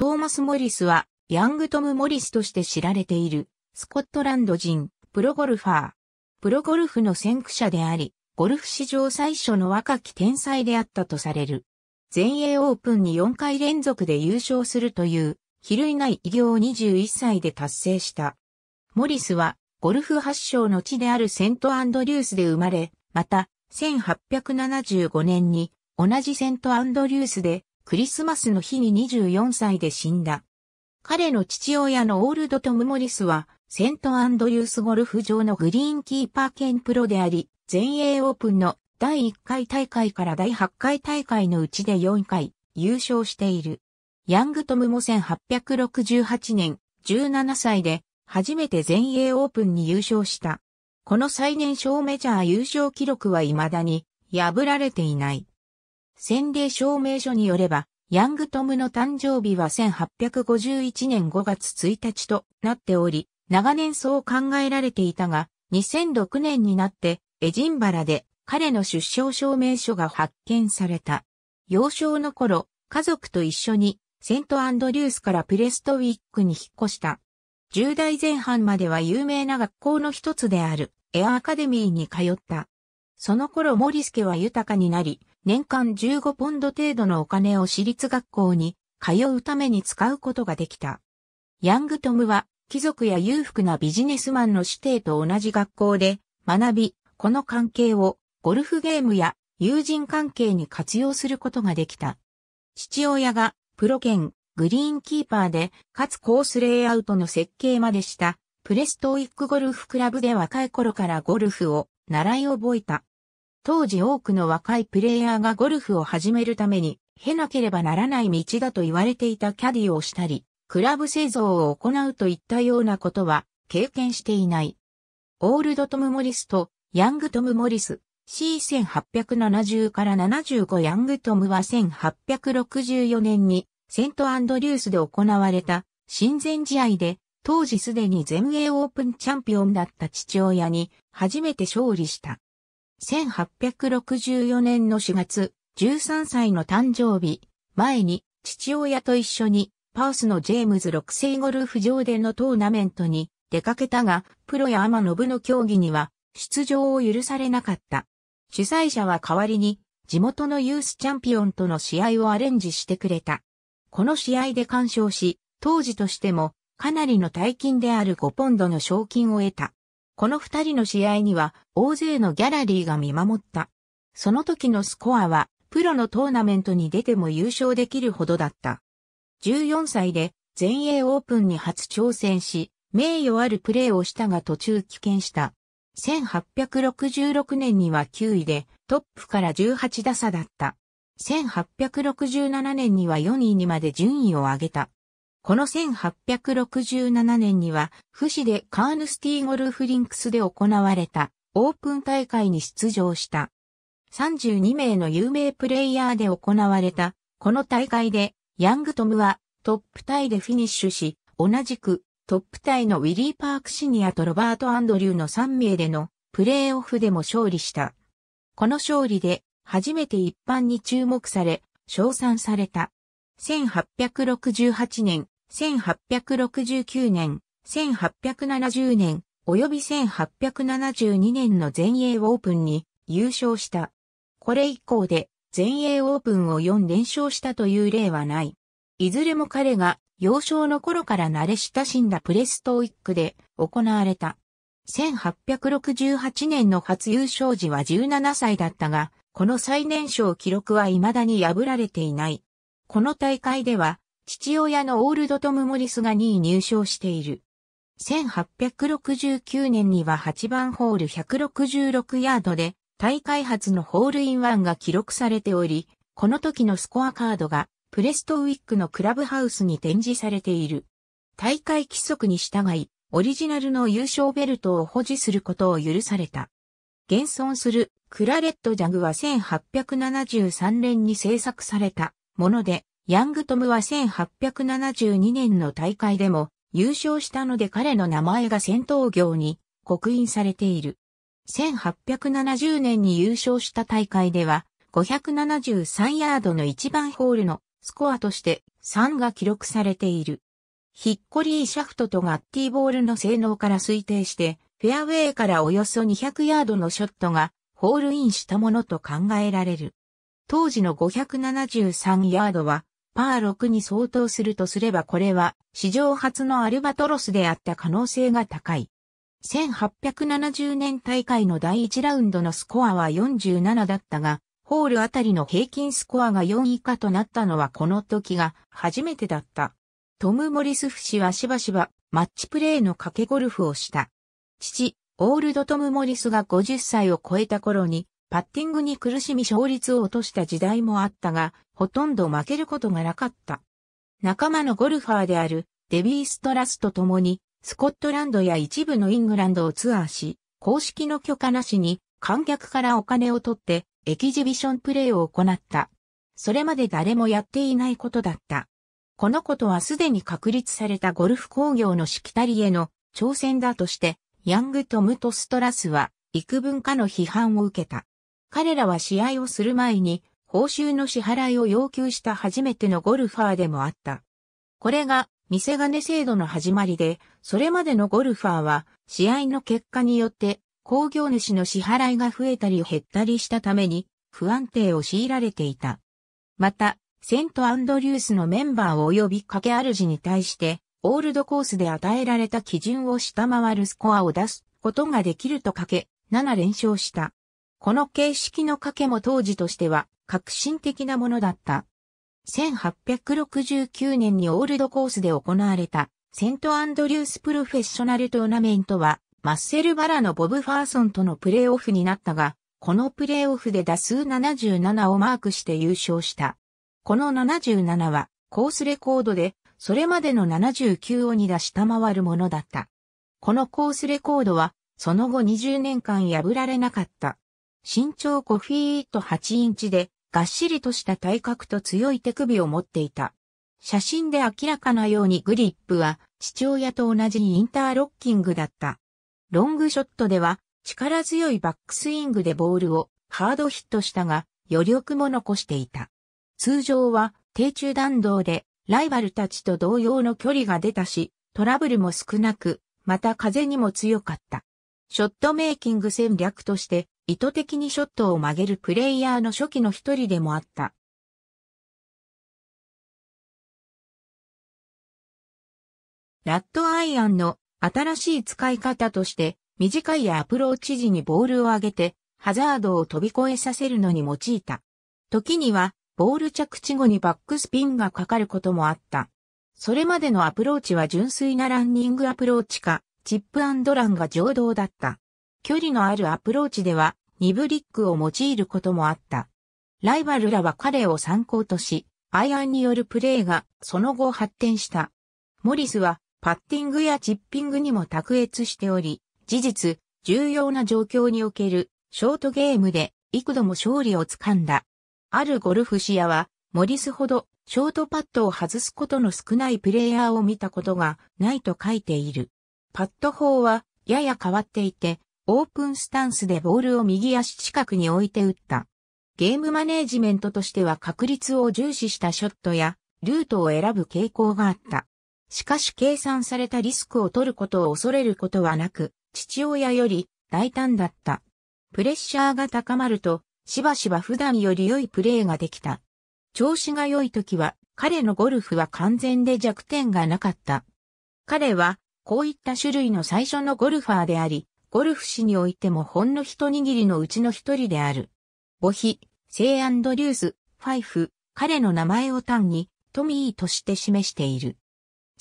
トーマス・モリスは、ヤングトム・モリスとして知られている、スコットランド人、プロゴルファー。プロゴルフの先駆者であり、ゴルフ史上最初の若き天才であったとされる。全英オープンに4回連続で優勝するという、比類ない偉業を21歳で達成した。モリスは、ゴルフ発祥の地であるセントアンドリュースで生まれ、また、1875年に、同じセントアンドリュースで、クリスマスの日に24歳で死んだ。彼の父親のオールド・トム・モリスは、セント・アンドリュースゴルフ場のグリーンキーパー兼プロであり、全英オープンの第1回大会から第8回大会のうちで4回優勝している。ヤングトムも1868年17歳で初めて全英オープンに優勝した。この最年少メジャー優勝記録は未だに破られていない。洗礼証明書によれば、ヤングトムの誕生日は1851年5月1日となっており、長年そう考えられていたが、2006年になってエジンバラで彼の出生証明書が発見された。幼少の頃、家族と一緒にセントアンドリュースからプレストウィックに引っ越した。10代前半までは有名な学校の一つであるエアアカデミーに通った。その頃モリスケは豊かになり、年間15ポンド程度のお金を私立学校に通うために使うことができた。ヤングトムは貴族や裕福なビジネスマンの師弟と同じ学校で学び、この関係をゴルフゲームや友人関係に活用することができた。父親がプロ兼グリーンキーパーで、かつコースレイアウトの設計までしたプレストイックゴルフクラブで若い頃からゴルフを習い覚えた。当時多くの若いプレイヤーがゴルフを始めるために、経なければならない道だと言われていたキャディをしたり、クラブ製造を行うといったようなことは経験していない。オールドトム・モリスとヤングトム・モリス C1870 から75ヤングトムは1864年にセントアンドリュースで行われた親善試合で当時すでに全英オープンチャンピオンだった父親に初めて勝利した。1864年の4月、13歳の誕生日、前に父親と一緒にパースのジェームズ6世ゴルフ場でのトーナメントに出かけたが、プロやアマノブの競技には出場を許されなかった。主催者は代わりに地元のユースチャンピオンとの試合をアレンジしてくれた。この試合で完勝し、当時としてもかなりの大金である5ポンドの賞金を得た。この二人の試合には大勢のギャラリーが見守った。その時のスコアはプロのトーナメントに出ても優勝できるほどだった。14歳で全英オープンに初挑戦し、名誉あるプレーをしたが途中棄権した。1866年には9位でトップから18打差だった。1867年には4位にまで順位を上げた。この1867年には、不死でカーヌスティーゴルフリンクスで行われたオープン大会に出場した。32名の有名プレイヤーで行われた、この大会で、ヤングトムはトップタイでフィニッシュし、同じくトップタイのウィリー・パークシニアとロバート・アンドリューの3名でのプレーオフでも勝利した。この勝利で初めて一般に注目され、称賛された。1868年、1869年、1870年、及び1872年の全英オープンに優勝した。これ以降で全英オープンを4連勝したという例はない。いずれも彼が幼少の頃から慣れ親しんだプレストウィックで行われた。1868年の初優勝時は17歳だったが、この最年少記録は未だに破られていない。この大会では、父親のオールドトム・モリスが2位入賞している。1869年には8番ホール166ヤードで大会初のホールインワンが記録されており、この時のスコアカードがプレストウィックのクラブハウスに展示されている。大会規則に従い、オリジナルの優勝ベルトを保持することを許された。現存するクラレットジャグは1873年に制作されたもので、ヤングトムは1872年の大会でも優勝したので彼の名前が戦闘業に刻印されている。1870年に優勝した大会では、573ヤードの1番ホールのスコアとして3が記録されている。ヒッコリーシャフトとガッティーボールの性能から推定して、フェアウェイからおよそ200ヤードのショットがホールインしたものと考えられる。当時の573ヤードは、パー6に相当するとすればこれは史上初のアルバトロスであった可能性が高い。1870年大会の第1ラウンドのスコアは47だったが、ホールあたりの平均スコアが4以下となったのはこの時が初めてだった。トム・モリスフ氏はしばしばマッチプレーの掛けゴルフをした。父、オールド・トム・モリスが50歳を超えた頃にパッティングに苦しみ勝率を落とした時代もあったが、ほとんど負けることがなかった。仲間のゴルファーであるデビー・ストラスと共に、スコットランドや一部のイングランドをツアーし、公式の許可なしに観客からお金を取ってエキジビションプレイを行った。それまで誰もやっていないことだった。このことはすでに確立されたゴルフ工業のしきたりへの挑戦だとして、ヤング・トムとストラスは幾分かの批判を受けた。彼らは試合をする前に報酬の支払いを要求した初めてのゴルファーでもあった。これが見せ金制度の始まりで、それまでのゴルファーは試合の結果によって工業主の支払いが増えたり減ったりしたために不安定を強いられていた。また、セントアンドリュースのメンバー及び掛け主に対して、オールドコースで与えられた基準を下回るスコアを出すことができるとかけ、7連勝した。この形式の賭けも当時としては革新的なものだった。1869年にオールドコースで行われたセントアンドリュースプロフェッショナルトーナメントはマッセル・バラのボブ・ファーソンとのプレーオフになったが、このプレーオフで打数77をマークして優勝した。この77はコースレコードでそれまでの79を2打下回るものだった。このコースレコードはその後20年間破られなかった。身長5フィート8インチで、がっしりとした体格と強い手首を持っていた。写真で明らかなようにグリップは父親と同じインターロッキングだった。ロングショットでは力強いバックスイングでボールをハードヒットしたが余力も残していた。通常は低中弾道でライバルたちと同様の距離が出たし、トラブルも少なく、また風にも強かった。ショットメイキング戦略として意図的にショットを曲げるプレイヤーの初期の一人でもあった。ラットアイアンの新しい使い方として短いアプローチ時にボールを上げてハザードを飛び越えさせるのに用いた。時にはボール着地後にバックスピンがかかることもあった。それまでのアプローチは純粋なランニングアプローチかチップランが常道だった。距離のあるアプローチではニブリックを用いることもあった。ライバルらは彼を参考とし、アイアンによるプレーがその後発展した。モリスはパッティングやチッピングにも卓越しており、事実、重要な状況におけるショートゲームで幾度も勝利をつかんだ。あるゴルフシアは、モリスほどショートパッドを外すことの少ないプレイヤーを見たことがないと書いている。パッド法はやや変わっていて、オープンスタンスでボールを右足近くに置いて打った。ゲームマネージメントとしては確率を重視したショットやルートを選ぶ傾向があった。しかし計算されたリスクを取ることを恐れることはなく、父親より大胆だった。プレッシャーが高まると、しばしば普段より良いプレーができた。調子が良い時は、彼のゴルフは完全で弱点がなかった。彼は、こういった種類の最初のゴルファーであり、ゴルフ史においてもほんの一握りのうちの一人である。ボヒ、セイ・アンドリュース、ファイフ、彼の名前を単にトミーとして示している。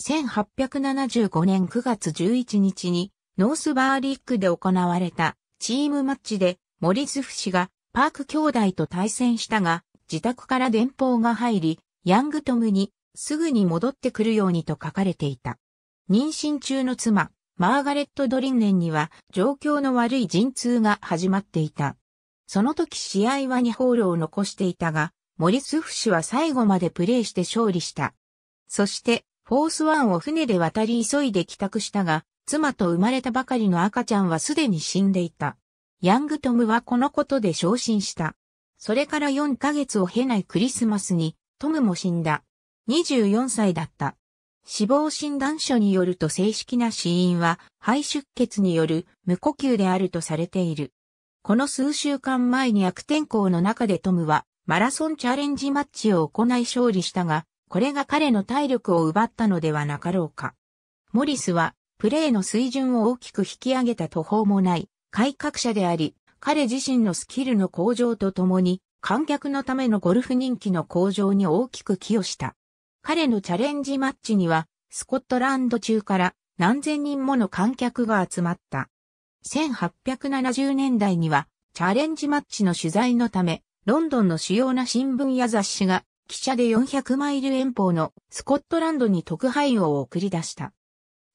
1875年9月11日にノースバーリックで行われたチームマッチでモリズフ氏がパーク兄弟と対戦したが自宅から電報が入りヤングトムにすぐに戻ってくるようにと書かれていた。妊娠中の妻マーガレット・ドリンネンには状況の悪い陣痛が始まっていた。その時試合は2ホールを残していたが、モリスフ氏は最後までプレーして勝利した。そして、フォースワンを船で渡り急いで帰宅したが、妻と生まれたばかりの赤ちゃんはすでに死んでいた。ヤングトムはこのことで昇進した。それから4ヶ月を経ないクリスマスに、トムも死んだ。24歳だった。死亡診断書によると正式な死因は肺出血による無呼吸であるとされている。この数週間前に悪天候の中でトムはマラソンチャレンジマッチを行い勝利したが、これが彼の体力を奪ったのではなかろうか。モリスはプレーの水準を大きく引き上げた途方もない改革者であり、彼自身のスキルの向上とともに観客のためのゴルフ人気の向上に大きく寄与した。彼のチャレンジマッチには、スコットランド中から何千人もの観客が集まった。1870年代には、チャレンジマッチの取材のため、ロンドンの主要な新聞や雑誌が、記者で400マイル遠方のスコットランドに特派員を送り出した。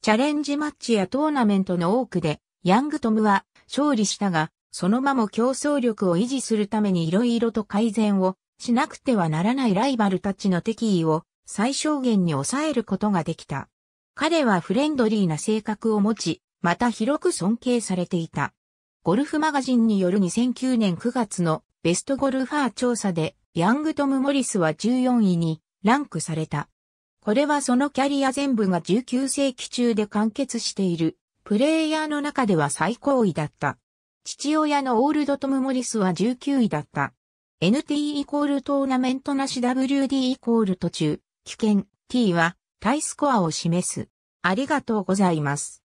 チャレンジマッチやトーナメントの多くで、ヤングトムは勝利したが、そのまも競争力を維持するために色々と改善をしなくてはならないライバルたちの敵意を最小限に抑えることができた。彼はフレンドリーな性格を持ち、また広く尊敬されていた。ゴルフマガジンによる2009年9月のベストゴルファー調査で、ヤングトム・モリスは14位にランクされた。これはそのキャリア全部が19世紀中で完結している、プレイヤーの中では最高位だった。父親のオールドトム・モリスは19位だった。NT イコールトーナメントなし WD イコール途中、危険 t はタイスコアを示す。ありがとうございます。